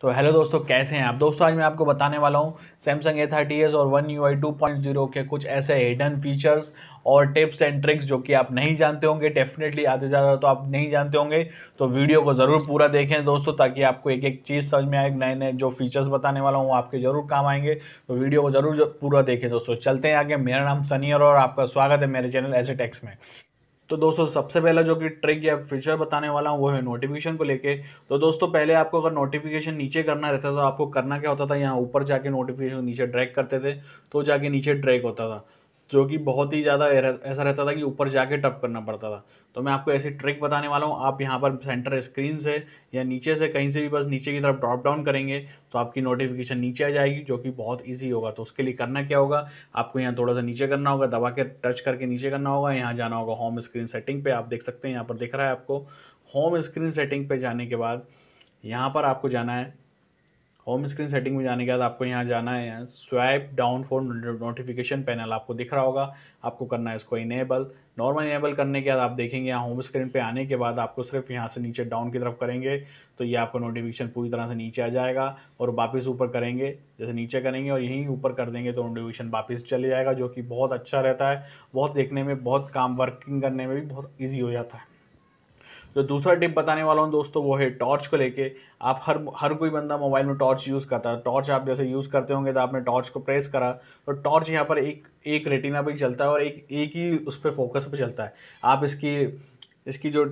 तो हेलो दोस्तों कैसे हैं आप दोस्तों आज मैं आपको बताने वाला हूं सैमसंग ए थर्टी एस और one U I two point zero के कुछ ऐसे हिडन फीचर्स और टिप्स एंड ट्रिक्स जो कि आप नहीं जानते होंगे डेफिनेटली आधे ज़्यादा तो आप नहीं जानते होंगे तो वीडियो को ज़रूर पूरा देखें दोस्तों ताकि आपको एक एक चीज़ समझ में आए नए नए जो फीचर्स बताने वाला हूँ वो आपके ज़रूर काम आएंगे तो वीडियो को ज़रूर पूरा देखें दोस्तों चलते हैं आगे मेरा नाम सनी और आपका स्वागत है मेरे चैनल ऐसे टेक्स में तो दोस्तों सबसे पहला जो कि ट्रिक या फीचर बताने वाला हूँ वो है नोटिफिकेशन को लेके तो दोस्तों पहले आपको अगर नोटिफिकेशन नीचे करना रहता था तो आपको करना क्या होता था यहाँ ऊपर जाके नोटिफिकेशन नीचे ड्रैग करते थे तो जाके नीचे ड्रैग होता था जो कि बहुत ही ज़्यादा ऐसा रहता था कि ऊपर जाके टप करना पड़ता था तो मैं आपको ऐसी ट्रिक बताने वाला हूँ आप यहाँ पर सेंटर स्क्रीन से या नीचे से कहीं से भी बस नीचे की तरफ ड्रॉप डाउन करेंगे तो आपकी नोटिफिकेशन नीचे आ जाएगी जो कि बहुत ईजी होगा तो उसके लिए करना क्या होगा आपको यहाँ थोड़ा सा नीचे करना होगा दबा के टच करके नीचे करना होगा यहाँ जाना होगा होम स्क्रीन सेटिंग पर आप देख सकते हैं यहाँ पर दिख रहा है आपको होम स्क्रीन सेटिंग पर जाने के बाद यहाँ पर आपको जाना है होम स्क्रीन सेटिंग में जाने के बाद आपको यहाँ जाना है swipe down phone notification panel आपको दिख रहा होगा आपको करना है इसको इनेबल नॉर्मल इनेबल करने के बाद आप देखेंगे यहाँ होम स्क्रीन पे आने के बाद आपको सिर्फ यहाँ से नीचे डाउन की तरफ करेंगे तो ये आपको नोटिफिकेशन पूरी तरह से नीचे आ जाएगा और वापस ऊपर करेंगे जैसे नीचे करेंगे और यहीं ऊपर कर देंगे तो नोटिफिकेशन वापस चले जाएगा जो कि बहुत अच्छा रहता है बहुत देखने में बहुत काम वर्किंग करने में भी बहुत ईजी हो जाता है जो तो दूसरा टिप बताने वाला हूँ दोस्तों वो है टॉर्च को लेके आप हर हर कोई बंदा मोबाइल में टॉर्च यूज़ करता है टॉर्च आप जैसे यूज़ करते होंगे तो आपने टॉर्च को प्रेस करा तो टॉर्च यहाँ पर एक एक रेटिना पर चलता है और एक एक ही उस पर फोकस पर चलता है आप इसकी इसकी जो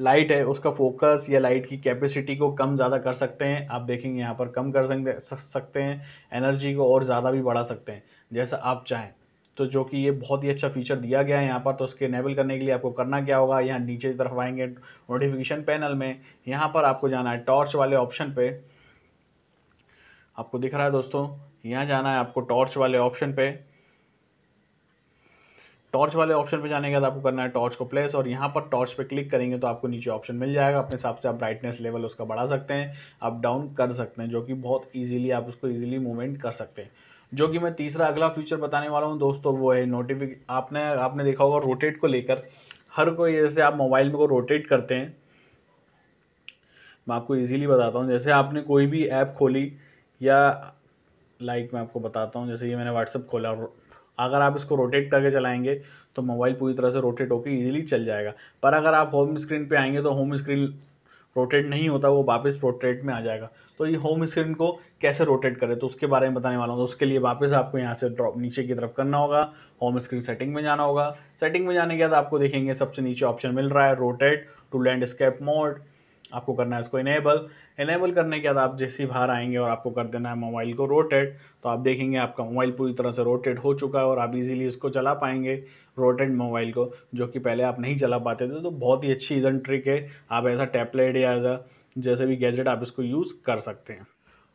लाइट है उसका फोकस या लाइट की कैपेसिटी को कम ज़्यादा कर सकते हैं आप देखेंगे यहाँ पर कम कर सकते हैं एनर्जी को और ज़्यादा भी बढ़ा सकते हैं जैसा आप चाहें तो जो कि ये बहुत ही अच्छा फीचर दिया गया है यहाँ पर तो उसके इनेबल करने के लिए आपको करना क्या होगा यहाँ नीचे की तरफ आएंगे नोटिफिकेशन पैनल में यहाँ पर आपको जाना है टॉर्च वाले ऑप्शन पे आपको दिख रहा है दोस्तों यहाँ जाना है आपको टॉर्च वाले ऑप्शन पे टॉर्च वाले ऑप्शन पे जाने के बाद आपको करना है टॉर्च को प्लेस और यहाँ पर टॉर्च पे क्लिक करेंगे तो आपको नीचे ऑप्शन मिल जाएगा अपने हिसाब से आप ब्राइटनेस लेवल उसका बढ़ा सकते हैं आप डाउन कर सकते हैं जो कि बहुत ईजिली आप उसको ईजिली मूवमेंट कर सकते हैं जो कि मैं तीसरा अगला फ्यूचर बताने वाला हूँ दोस्तों वो है नोटिफिक आपने आपने देखा होगा रोटेट को लेकर हर कोई जैसे आप मोबाइल में को रोटेट करते हैं मैं आपको इजीली बताता हूँ जैसे आपने कोई भी ऐप खोली या लाइक मैं आपको बताता हूँ जैसे ये मैंने व्हाट्सअप खोला अगर आप इसको रोटेट करके चलाएंगे तो मोबाइल पूरी तरह से रोटेट होकर इजीली चल जाएगा पर अगर आप होम स्क्रीन पे आएंगे तो होम स्क्रीन रोटेट नहीं होता वो वापस प्रोटेट में आ जाएगा तो ये होम स्क्रीन को कैसे रोटेट करें तो उसके बारे में बताने वाला हूँ तो उसके लिए वापस आपको यहाँ से ड्रॉप नीचे की तरफ करना होगा होम स्क्रीन सेटिंग में जाना होगा सेटिंग में जाने के बाद आपको देखेंगे सबसे नीचे ऑप्शन मिल रहा है रोटेट टू लैंडस्केप मोड आपको करना है इसको इनेबल इनेबल करने के बाद आप जैसे ही बाहर आएंगे और आपको कर देना है मोबाइल को रोटेट तो आप देखेंगे आपका मोबाइल पूरी तरह से रोटेट हो चुका है और आप इजीली इसको चला पाएंगे रोटेट मोबाइल को जो कि पहले आप नहीं चला पाते थे तो बहुत ही अच्छी इधन ट्रिक है आप ऐसा टैबलेट या ऐसा जैसे भी गैजेट आप इसको यूज़ कर सकते हैं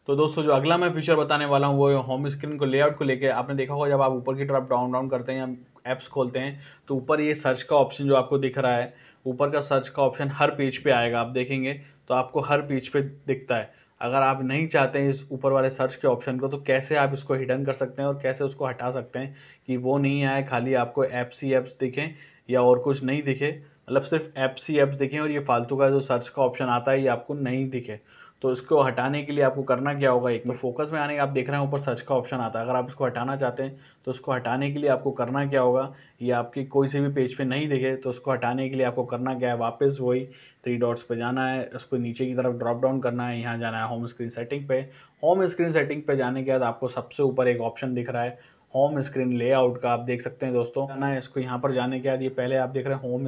तो दोस्तों जो अगला मैं फीचर बताने वाला हूँ वो होम स्क्रीन को लेआउट को लेकर आपने देखा होगा जब आप ऊपर की तरफ डाउन डाउन करते हैं या ऐप्स खोलते हैं तो ऊपर ये सर्च का ऑप्शन जो आपको दिख रहा है ऊपर का सर्च का ऑप्शन हर पेज पे आएगा आप देखेंगे तो आपको हर पेज पे दिखता है अगर आप नहीं चाहते हैं इस ऊपर वाले सर्च के ऑप्शन को तो कैसे आप इसको हिडन कर सकते हैं और कैसे उसको हटा सकते हैं कि वो नहीं आए खाली आपको ऐप सी एप्स दिखें या और कुछ नहीं दिखे मतलब सिर्फ एप सी एप्स दिखें और ये फालतू का जो सर्च का ऑप्शन आता है ये आपको नहीं दिखे तो इसको हटाने के लिए आपको करना क्या होगा एक तो फोकस में आने आप देख रहे हैं ऊपर सर्च का ऑप्शन आता है अगर आप इसको हटाना चाहते हैं तो उसको हटाने के लिए आपको करना क्या होगा ये आपके कोई से भी पेज पे नहीं दिखे तो उसको हटाने के लिए आपको करना क्या है वापस वही थ्री डॉट्स पे जाना है उसको नीचे की तरफ ड्रॉप डाउन करना है यहाँ जाना है होम स्क्रीन सेटिंग पे होम स्क्रीन सेटिंग पे जाने के बाद आपको सबसे ऊपर एक ऑप्शन दिख रहा है होम स्क्रीन लेआउट का आप देख सकते हैं दोस्तों जाना इसको यहाँ पर जाने के बाद ये पहले आप देख रहे हैं home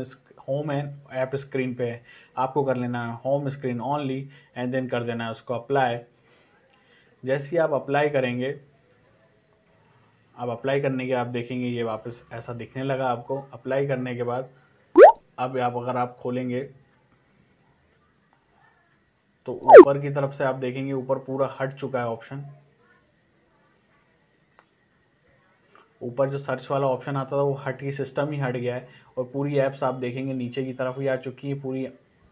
home and app screen पे है आपको कर लेना है home screen only and then कर देना है उसको अप्लाई जैसे ही आप अप्लाई करेंगे आप अप्लाई करने के आप देखेंगे ये वापस ऐसा दिखने लगा आपको अप्लाई करने के बाद अब आप अगर आप खोलेंगे तो ऊपर की तरफ से आप देखेंगे ऊपर पूरा हट चुका है ऑप्शन ऊपर जो सर्च वाला ऑप्शन आता था वो हट के सिस्टम ही हट गया है और पूरी ऐप्स आप देखेंगे नीचे की तरफ ही आ चुकी है पूरी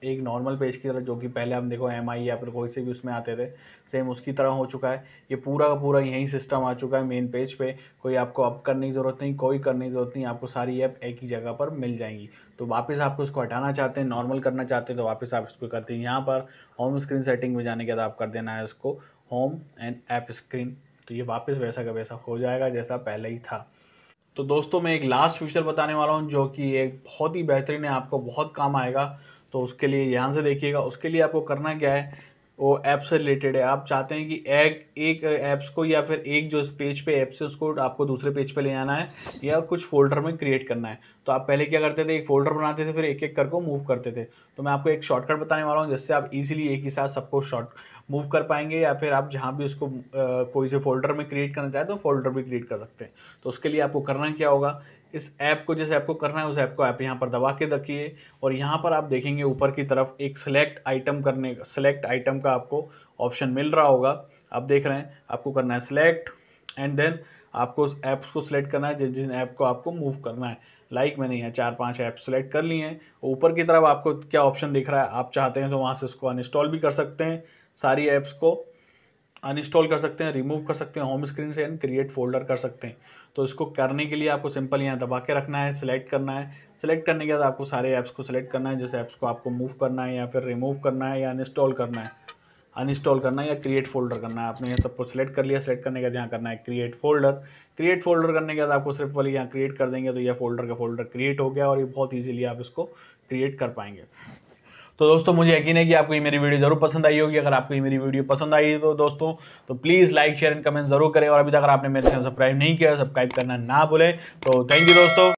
एक नॉर्मल पेज की तरह जो कि पहले हम देखो एम आई e या फिर कोई से भी उसमें आते थे सेम उसकी तरह हो चुका है ये पूरा का पूरा यही सिस्टम आ चुका है मेन पेज पे कोई आपको अप करने की ज़रूरत नहीं कोई करने की ज़रूरत नहीं आपको सारी ऐप एक ही जगह पर मिल जाएंगी तो वापस आपको इसको हटाना चाहते हैं नॉर्मल करना चाहते हैं तो वापस आप इसको करते हैं यहाँ पर होम स्क्रीन सेटिंग में जाने के बाद आप कर देना है उसको होम एंड ऐप स्क्रीन तो ये वापस वैसा का वैसा हो जाएगा जैसा पहले ही था तो दोस्तों मैं एक लास्ट फीचर बताने वाला हूँ जो कि एक बहुत ही बेहतरीन है आपको बहुत काम आएगा तो उसके लिए यहाँ से देखिएगा उसके लिए आपको करना क्या है वो ऐप से रिलेटेड है आप चाहते हैं कि एक एक ऐप्स को या फिर एक जो इस पेज पे ऐप से उसको आपको दूसरे पेज पे ले जाना है या कुछ फोल्डर में क्रिएट करना है तो आप पहले क्या करते थे एक फोल्डर बनाते थे फिर एक एक करके मूव करते थे तो मैं आपको एक शॉर्टकट बताने वाला हूँ जिससे आप इजीली एक ही साथ सबको शॉर्ट मूव कर पाएंगे या फिर आप जहाँ भी उसको कोई से फोल्डर में क्रिएट करना चाहें तो फोल्डर भी क्रिएट कर सकते हैं तो उसके लिए आपको करना क्या होगा इस ऐप को जिस ऐप को करना है उस ऐप को आप यहाँ पर दबा के रखिए और यहाँ पर आप देखेंगे ऊपर की तरफ एक सेलेक्ट आइटम करने का आइटम का आपको ऑप्शन मिल रहा होगा आप देख रहे हैं आपको करना है सिलेक्ट एंड देन आपको उस ऐप्स को सिलेक्ट करना है जिस जिन ऐप को आपको मूव करना है लाइक like मैंने यहाँ चार पांच ऐप सेलेक्ट कर लिए हैं ऊपर की तरफ आपको क्या ऑप्शन दिख रहा है आप चाहते हैं तो वहाँ से इसको अनइंस्टॉल भी कर सकते हैं सारी ऐप्स को अनइंस्टॉल कर सकते हैं रिमूव कर सकते हैं होम स्क्रीन से एंड क्रिएट फोल्डर कर सकते हैं तो इसको करने के लिए आपको सिंपल यहाँ दबा के रखना है सिलेक्ट करना है सिलेक्ट करने के बाद आपको सारे ऐप्स को सिलेक्ट करना है जैसे ऐप्स को आपको मूव करना है या फिर रिमूव करना है या अनइंस्टॉल करना है अनइंस्टॉल करना है या क्रिएट फोल्डर करना है आपने ये सबको सिलेक्ट कर लिया सेलेक्ट करने के बाद यहाँ करना है क्रिएट फोल्डर क्रिएट फोल्डर करने के बाद आपको सिर्फ वाली यहाँ क्रिएट कर देंगे तो यह फोल्डर का फोल्डर क्रिएट हो गया और ये बहुत ईजिली आप इसको क्रिएट कर पाएंगे तो दोस्तों मुझे यकीन है कि आपको ये मेरी वीडियो ज़रूर पसंद आई होगी अगर आपको ये मेरी वीडियो पसंद आई तो दोस्तों तो please like share and comment जरूर करें और अभी तक अगर आपने मेरे चैनल सब्सक्राइब नहीं किया सब्सक्राइब करना ना भूलें तो थैंक यू दोस्तों